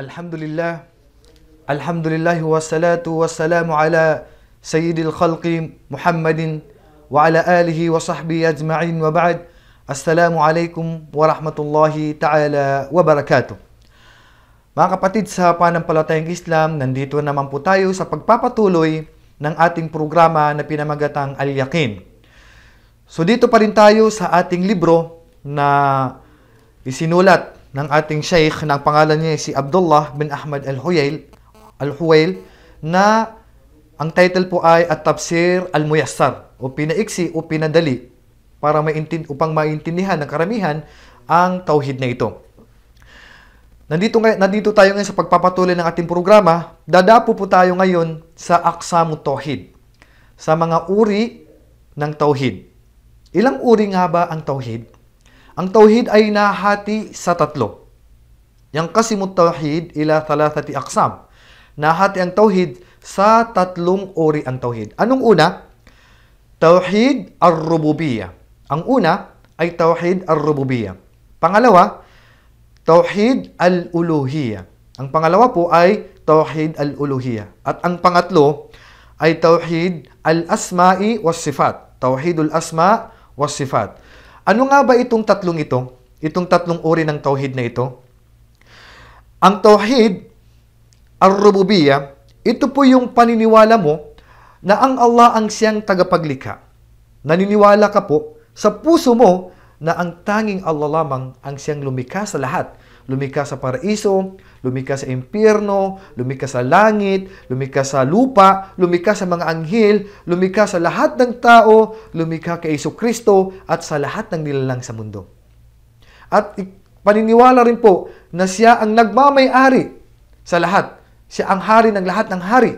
Alhamdulillah. Alhamdulillah wa salatu wa salamu ala Sayyidil Khalqi Muhammadin wa ala alihi wa sahbihi ajma'in wa ba'd. Assalamu alaikum wa rahmatullahi ta'ala wa barakatuh. Mga kapatid sa panampalatayang Islam, nandito naman po tayo sa pagpapatuloy ng ating programa na pinamagatang Al-Yakin. So dito pa rin tayo sa ating libro na isinulat ng ating sheikh na ang pangalan niya si Abdullah bin Ahmad Al-Huwail Al-Huwail na ang title po ay At Tafsir Al-Muyassar o pinaiksi o pinadali para maintin upang maintindihan ng karamihan ang tauhid na ito. Nandito, nandito tayo ngayon sa pagpapatuloy ng ating programa. Dadapo po tayo ngayon sa Aksamu Tauhid, sa mga uri ng Tauhid. Ilang uri nga ba ang Tauhid? Ang tauhid ay nahati sa tatlo. Yang kasimut tauhid ila thalathati aqsam. Nahati ang tauhid sa tatlong uri ang tauhid. Anong una? Tauhid ar-rububiyya. Ang una ay tauhid ar-rububiyya. Pangalawa, tauhid al-uluhiyya. Ang pangalawa po ay tauhid al-uluhiyya. At ang pangatlo ay tauhid al-asma'i was sifat. Tauhidul asma was sifat. Ano nga ba itong tatlong ito? Itong tatlong uri ng tauhid na ito? Ang tauhid, ar-rububiyya, ito po yung paniniwala mo na ang Allah ang siyang tagapaglikha. Naniniwala ka po sa puso mo na ang tanging Allah lamang ang siyang lumikha sa lahat lumikha sa paraiso, lumikas sa impyerno, lumikha sa langit, lumikas sa lupa, lumikas sa mga anghel, lumikas sa lahat ng tao, lumikas kay Iso Kristo at sa lahat ng nilalang sa mundo. At paniniwala rin po na siya ang nagmamay-ari sa lahat. Siya ang hari ng lahat ng hari.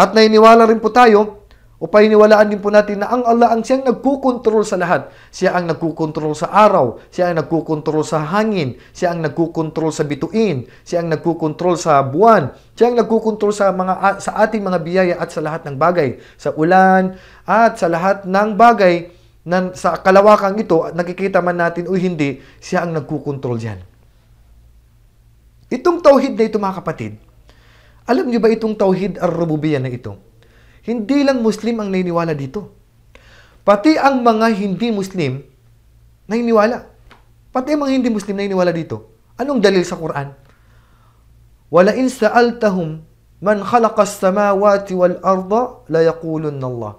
At nainiwala rin po tayo o paniniwalaan din po natin na ang Allah ang siyang nagkukontrol sa lahat. Siya ang nagkukontrol sa araw, siya ang nagkukontrol sa hangin, siya ang nagkukontrol sa bituin, siya ang nagkukontrol sa buwan, siya ang nagkukontrol sa mga sa ating mga biyaya at sa lahat ng bagay, sa ulan at sa lahat ng bagay na sa kalawakan ito, nakikita man natin o hindi, siya ang nagkukontrol diyan. Itong tauhid na ito mga kapatid, alam niyo ba itong tauhid ar-rububiyya na ito? Hindi lang Muslim ang naniniwala dito. Pati ang mga hindi Muslim naniniwala. Pati ang mga hindi Muslim naniniwala dito. Anong dalil sa Quran? Wala in sa'altahum man khalaqas samawati wal arda la yaqulunna Allah.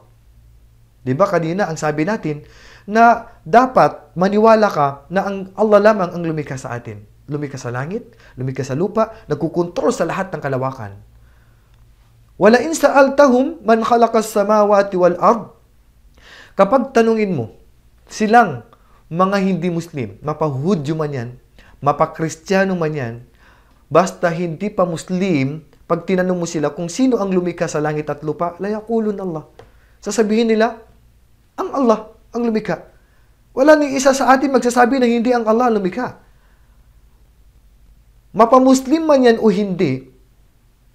'Di ba kanina ang sabi natin na dapat maniwala ka na ang Allah lamang ang lumikha sa atin. Lumikha sa langit, lumikha sa lupa, nagkukontrol sa lahat ng kalawakan. Wala in sa'altahum man khalakas samawati wal ard. Kapag tanungin mo, silang mga hindi Muslim, mapahudyo man yan, mapakristyano man yan, basta hindi pa Muslim, pag tinanong mo sila kung sino ang lumikha sa langit at lupa, layakulun Allah. Sasabihin nila, ang Allah ang lumikha. Wala ni isa sa atin magsasabi na hindi ang Allah ang lumikha. Mapamuslim man yan o hindi,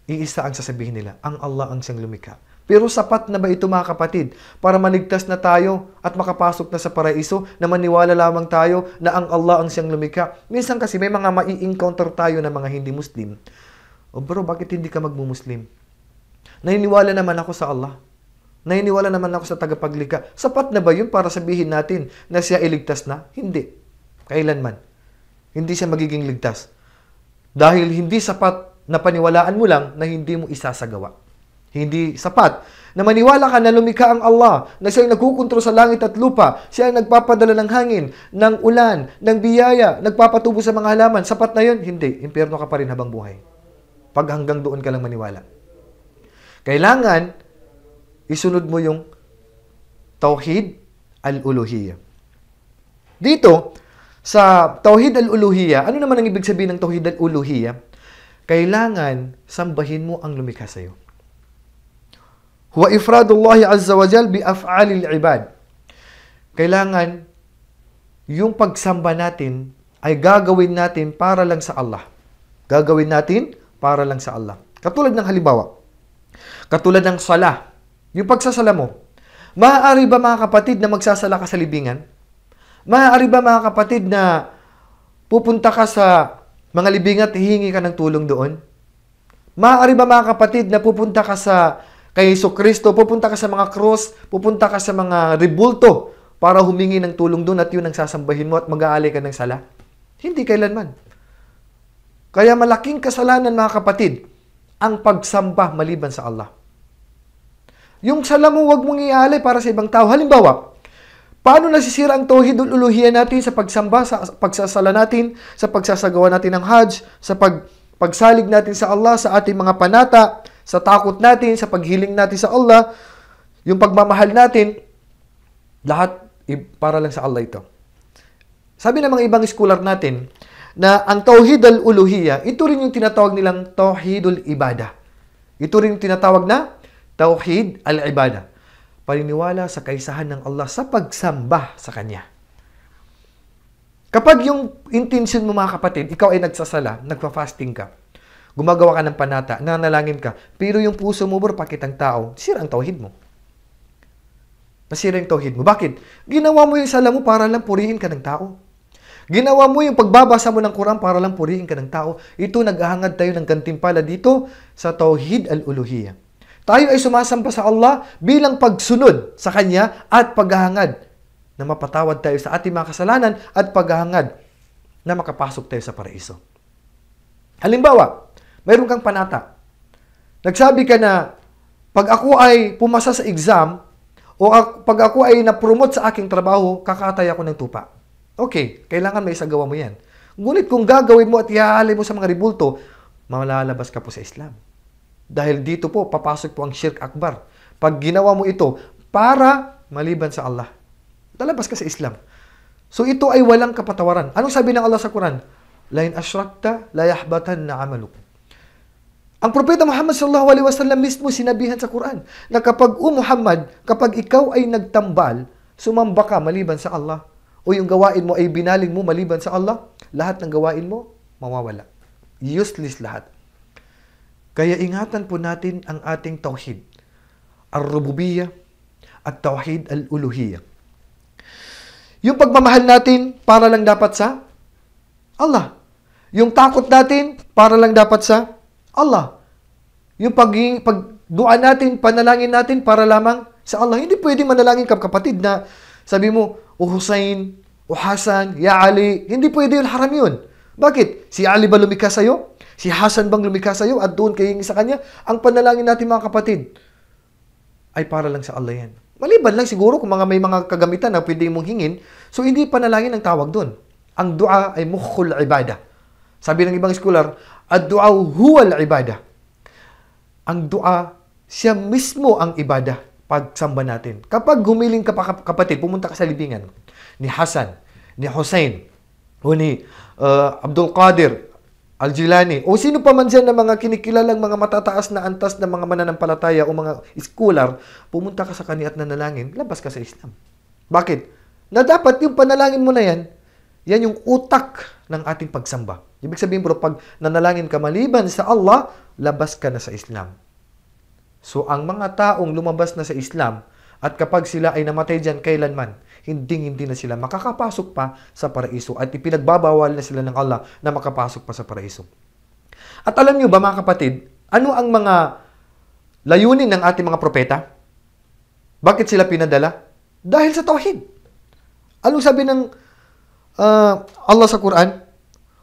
iisa ang sasabihin nila, ang Allah ang siyang lumikha. Pero sapat na ba ito mga kapatid para maligtas na tayo at makapasok na sa paraiso na maniwala lamang tayo na ang Allah ang siyang lumikha? Minsan kasi may mga mai-encounter tayo na mga hindi Muslim. O oh bro, bakit hindi ka magmumuslim? Naniniwala naman ako sa Allah. Naniniwala naman ako sa tagapaglikha. Sapat na ba yun para sabihin natin na siya iligtas na? Hindi. Kailanman. Hindi siya magiging ligtas. Dahil hindi sapat na paniwalaan mo lang na hindi mo isasagawa. Hindi sapat na maniwala ka na lumikha ang Allah, na siya ang nagkukontrol sa langit at lupa, siya ang nagpapadala ng hangin, ng ulan, ng biyaya, nagpapatubo sa mga halaman, sapat na yun? Hindi, impyerno ka pa rin habang buhay. Pag hanggang doon ka lang maniwala. Kailangan, isunod mo yung Tauhid al-Uluhiyya. Dito, sa Tauhid al-Uluhiyya, ano naman ang ibig sabihin ng Tauhid al-Uluhiyya? Kailangan sambahin mo ang lumikha sa iyo. Huwa ifradullahi azza wa jal bi af'alil ibad. Kailangan yung pagsamba natin ay gagawin natin para lang sa Allah. Gagawin natin para lang sa Allah. Katulad ng halimbawa, katulad ng sala, yung pagsasala mo, Maaari ba mga kapatid na magsasala ka sa libingan? Maaari ba mga kapatid na pupunta ka sa mga libing at hihingi ka ng tulong doon? Maaari ba mga kapatid na pupunta ka sa kay Iso Kristo, pupunta ka sa mga cross, pupunta ka sa mga ribulto para humingi ng tulong doon at yun ang sasambahin mo at mag-aalay ka ng sala? Hindi kailanman. Kaya malaking kasalanan mga kapatid ang pagsamba maliban sa Allah. Yung sala mo, huwag mong iaalay para sa ibang tao. Halimbawa, Paano nasisira ang tawhid ul natin sa pagsamba, sa pagsasala natin, sa pagsasagawa natin ng Hajj, sa pag pagsalig natin sa Allah, sa ating mga panata, sa takot natin, sa paghiling natin sa Allah, yung pagmamahal natin, lahat para lang sa Allah ito. Sabi ng mga ibang scholar natin na ang tawhid al-uluhiya, ito rin yung tinatawag nilang tawhidul ibadah. Ito rin yung tinatawag na tawhid al-ibadah paniniwala sa kaisahan ng Allah sa pagsamba sa Kanya. Kapag yung intention mo mga kapatid, ikaw ay nagsasala, nagpa-fasting ka, gumagawa ka ng panata, nanalangin ka, pero yung puso mo bro, pakitang tao, sira ang tawhid mo. Masira yung tawhid mo. Bakit? Ginawa mo yung sala mo para lang purihin ka ng tao. Ginawa mo yung pagbabasa mo ng Quran para lang purihin ka ng tao. Ito, naghahangad tayo ng gantimpala dito sa Tawhid al-Uluhiyah. Tayo ay sumasamba sa Allah bilang pagsunod sa Kanya at paghahangad na mapatawad tayo sa ating mga kasalanan at paghahangad na makapasok tayo sa paraiso. Halimbawa, mayroon kang panata. Nagsabi ka na, pag ako ay pumasa sa exam, o pag ako ay napromote sa aking trabaho, kakatay ako ng tupa. Okay, kailangan may isang gawa mo yan. Ngunit kung gagawin mo at ihahali mo sa mga ribulto, malalabas ka po sa Islam. Dahil dito po, papasok po ang shirk akbar. Pag ginawa mo ito para maliban sa Allah. Lalabas ka sa Islam. So ito ay walang kapatawaran. Anong sabi ng Allah sa Quran? Lain ashrakta la yahbatan na amaluk. Ang propeta Muhammad sallallahu alaihi wasallam mismo sinabihan sa Quran na kapag o Muhammad, kapag ikaw ay nagtambal, sumamba ka maliban sa Allah o yung gawain mo ay binaling mo maliban sa Allah, lahat ng gawain mo mawawala. Useless lahat. Kaya ingatan po natin ang ating tawhid, ar-rububiyya at tawhid al-uluhiyya. Yung pagmamahal natin para lang dapat sa Allah. Yung takot natin para lang dapat sa Allah. Yung paging, pagduan natin, panalangin natin para lamang sa Allah. Hindi pwedeng manalangin kap kapatid na sabi mo, O Hussein, O Hasan, Ya Ali. Hindi pwede yun, haram yun. Bakit? Si Ali ba lumika sa'yo? Si Hasan bang lumikha sa iyo at doon kayo sa kanya? Ang panalangin natin mga kapatid ay para lang sa Allah yan. Maliban lang siguro kung mga may mga kagamitan na pwede mong hingin, so hindi panalangin ang tawag doon. Ang dua ay mukhul ibadah. Sabi ng ibang scholar, ad-dua huwal ibadah. Ang dua, siya mismo ang ibadah pagsamba natin. Kapag gumiling ka pa, kapatid, pumunta ka sa libingan ni Hasan, ni Hussein, o ni uh, Abdul Qadir, Al-Jilani, o sino pa man dyan ng mga kinikilalang mga matataas na antas ng mga mananampalataya o mga scholar, pumunta ka sa kaniya at nanalangin, labas ka sa Islam. Bakit? Na dapat yung panalangin mo na yan, yan yung utak ng ating pagsamba. Ibig sabihin bro, pag nanalangin ka maliban sa Allah, labas ka na sa Islam. So ang mga taong lumabas na sa Islam, at kapag sila ay namatay dyan kailanman, hinding-hindi na sila makakapasok pa sa paraiso at ipinagbabawal na sila ng Allah na makapasok pa sa paraiso. At alam nyo ba mga kapatid, ano ang mga layunin ng ating mga propeta? Bakit sila pinadala? Dahil sa tawhid. Anong sabi ng uh, Allah sa Quran?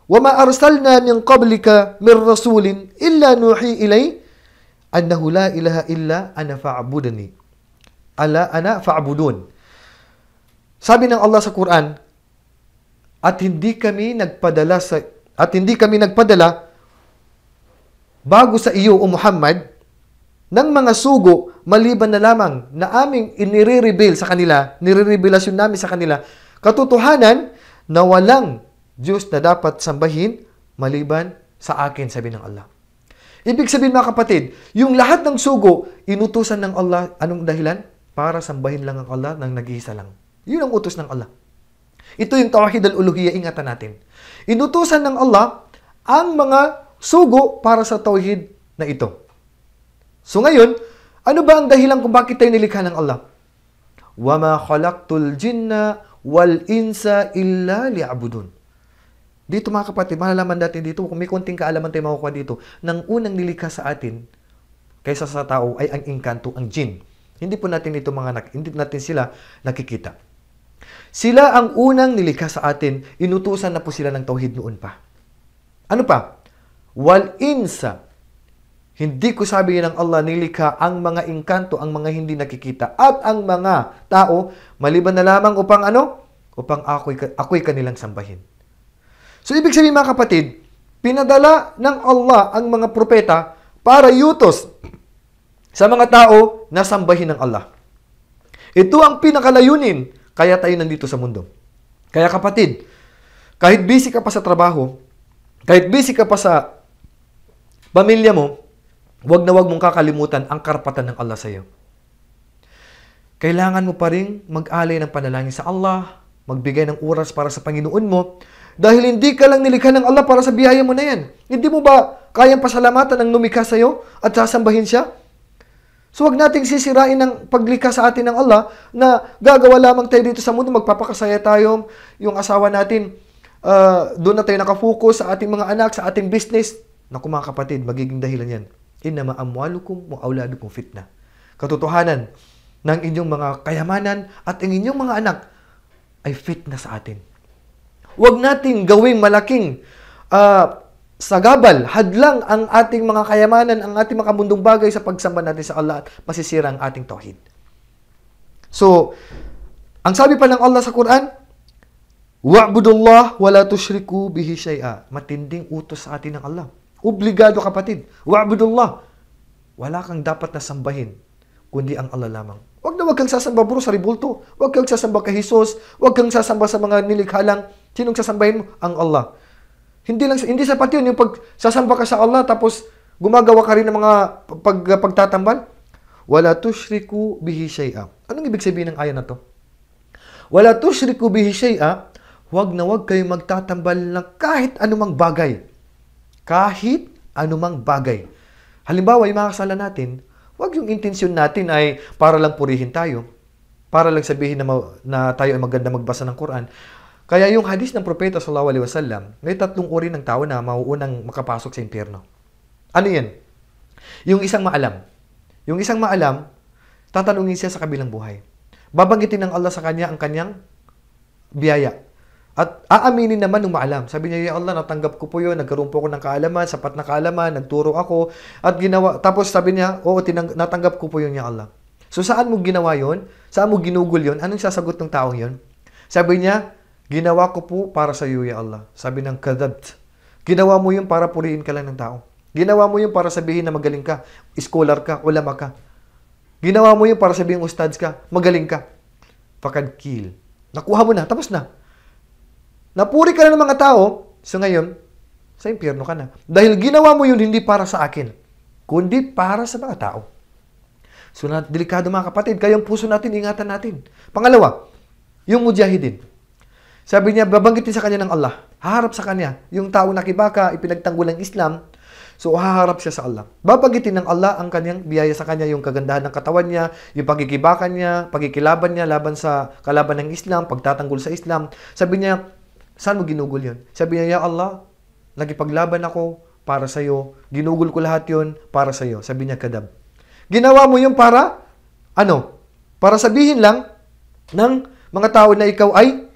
وَمَا أَرْسَلْنَا مِنْ قَبْلِكَ مِنْ رَسُولٍ إِلَّا نُوحِي إِلَيْهِ أَنَّهُ لَا إِلَهَ إِلَّا أَنَا فَاعْبُدَنِي Ala ana fa'budun. Sabi ng Allah sa Quran, at hindi kami nagpadala sa at hindi kami nagpadala bago sa iyo o Muhammad ng mga sugo maliban na lamang na aming inire-reveal sa kanila, nire-revelasyon namin sa kanila, katotohanan na walang Diyos na dapat sambahin maliban sa akin, sabi ng Allah. Ibig sabihin mga kapatid, yung lahat ng sugo, inutusan ng Allah, anong dahilan? para sambahin lang ang Allah nang nag-iisa lang. Yun ang utos ng Allah. Ito yung Tawhid al-Uluhiyya, ingatan natin. Inutusan ng Allah ang mga sugo para sa Tawhid na ito. So ngayon, ano ba ang dahilan kung bakit tayo nilikha ng Allah? وَمَا خَلَقْتُ الْجِنَّ وَالْإِنْسَ إِلَّا لِعَبُدُونَ Dito mga kapatid, malalaman natin dito, kung may konting kaalaman tayo makukuha dito, nang unang nilikha sa atin, kaysa sa tao, ay ang inkanto, ang jinn. Hindi po natin ito mga nak- hindi natin sila nakikita. Sila ang unang nilikha sa atin, inutusan na po sila ng tauhid noon pa. Ano pa? Wal insa. Hindi ko sabi ng Allah nilikha ang mga inkanto, ang mga hindi nakikita at ang mga tao maliban na lamang upang ano? Upang ako'y ako'y kanilang sambahin. So ibig sabihin mga kapatid, pinadala ng Allah ang mga propeta para yutos sa mga tao na sambahin ng Allah. Ito ang pinakalayunin kaya tayo nandito sa mundo. Kaya kapatid, kahit busy ka pa sa trabaho, kahit busy ka pa sa pamilya mo, huwag na wag mong kakalimutan ang karapatan ng Allah sa iyo. Kailangan mo pa rin mag-alay ng panalangin sa Allah, magbigay ng oras para sa Panginoon mo, dahil hindi ka lang nilikha ng Allah para sa biyaya mo na yan. Hindi mo ba kayang pasalamatan ng lumikha sa iyo at sasambahin siya? So wag nating sisirain ng paglikha sa atin ng Allah na gagawa lamang tayo dito sa mundo, magpapakasaya tayo, yung asawa natin, uh, doon na tayo nakafocus sa ating mga anak, sa ating business. Naku mga kapatid, magiging dahilan yan. Inna maamwalukum wa auladukum fitna. Katotohanan ng inyong mga kayamanan at ang inyong mga anak ay fitna sa atin. Huwag nating gawing malaking uh, sagabal, hadlang ang ating mga kayamanan, ang ating mga kamundong bagay sa pagsamba natin sa Allah at masisira ang ating tauhid. So, ang sabi pa ng Allah sa Quran, Wa'budullah wa la tushriku bihi shay'a. Matinding utos sa atin ng Allah. Obligado kapatid. Wa'budullah. Wala kang dapat na sambahin kundi ang Allah lamang. Huwag na huwag kang sasamba bro sa ribulto. Huwag kang sasamba kay Jesus. Huwag kang sasamba sa mga nilikha lang. Sinong sasambahin mo? Ang Allah. Hindi lang hindi sapat 'yun yung pag sasamba ka sa Allah tapos gumagawa ka rin ng mga pag, pagtatambal. Wala tushriku bihi shay'a. Anong ibig sabihin ng ayan na to? Wala tushriku bihi shay'a. Huwag na huwag kayong magtatambal ng kahit anumang bagay. Kahit anumang bagay. Halimbawa, yung mga kasala natin, huwag yung intensyon natin ay para lang purihin tayo. Para lang sabihin na, na tayo ay maganda magbasa ng Quran. Kaya yung hadis ng propeta sallallahu alaihi wasallam, may tatlong uri ng tao na mauunang makapasok sa impierno. Ano yan? Yung isang maalam. Yung isang maalam, tatanungin siya sa kabilang buhay. Babanggitin ng Allah sa kanya ang kanyang biyaya. At aaminin naman ng maalam. Sabi niya, Ya Allah, natanggap ko po yun. Nagkaroon po ako ng kaalaman, sapat na kaalaman, nagturo ako. At ginawa, tapos sabi niya, oo, tinang, natanggap ko po 'yon, Ya Allah. So saan mo ginawa yon? Saan mo ginugol yon? Anong sasagot ng taong yon? Sabi niya, Ginawa ko po para sa iyo, Ya Allah. Sabi ng Kadad. Ginawa mo yun para purihin ka lang ng tao. Ginawa mo yun para sabihin na magaling ka, scholar ka, ulama ka. Ginawa mo yun para sabihin ustads ka, magaling ka. Fakad kill. Nakuha mo na, tapos na. Napuri ka na ng mga tao, so ngayon, sa impyerno ka na. Dahil ginawa mo yun hindi para sa akin, kundi para sa mga tao. So, delikado mga kapatid, kayong puso natin, ingatan natin. Pangalawa, yung mujahidin. Sabi niya, babanggitin sa kanya ng Allah. Haharap sa kanya. Yung tao na kibaka, ipinagtanggol ang Islam, So, haharap siya sa Allah. Babanggitin ng Allah ang kanyang biyaya sa kanya, yung kagandahan ng katawan niya, yung pagkikibakan niya, pagkikilaban niya laban sa kalaban ng Islam, pagtatanggol sa Islam. Sabi niya, saan mo ginugol yun? Sabi niya, Ya Allah, nagipaglaban ako para sa iyo. Ginugol ko lahat yun para sa iyo. Sabi niya, Kadab. Ginawa mo yung para, ano, para sabihin lang ng mga tao na ikaw ay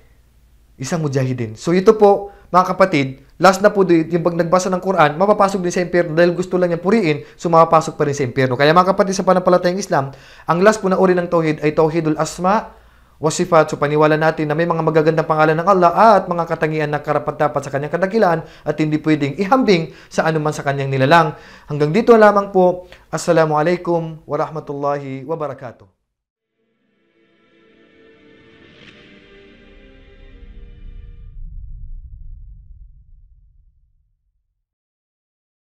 isang mujahidin. So ito po, mga kapatid, last na po dito, yung pag nagbasa ng Quran, mapapasok din sa impyerno dahil gusto lang niya puriin, so mapapasok pa rin sa impyerno. Kaya mga kapatid, sa panampalatayang Islam, ang last po na uri ng tauhid ay tauhidul asma wa sifat. So paniwala natin na may mga magagandang pangalan ng Allah at mga katangian na karapat-dapat sa kanyang kadakilaan at hindi pwedeng ihambing sa anuman sa kanyang nilalang. Hanggang dito lamang po. Assalamualaikum warahmatullahi wabarakatuh.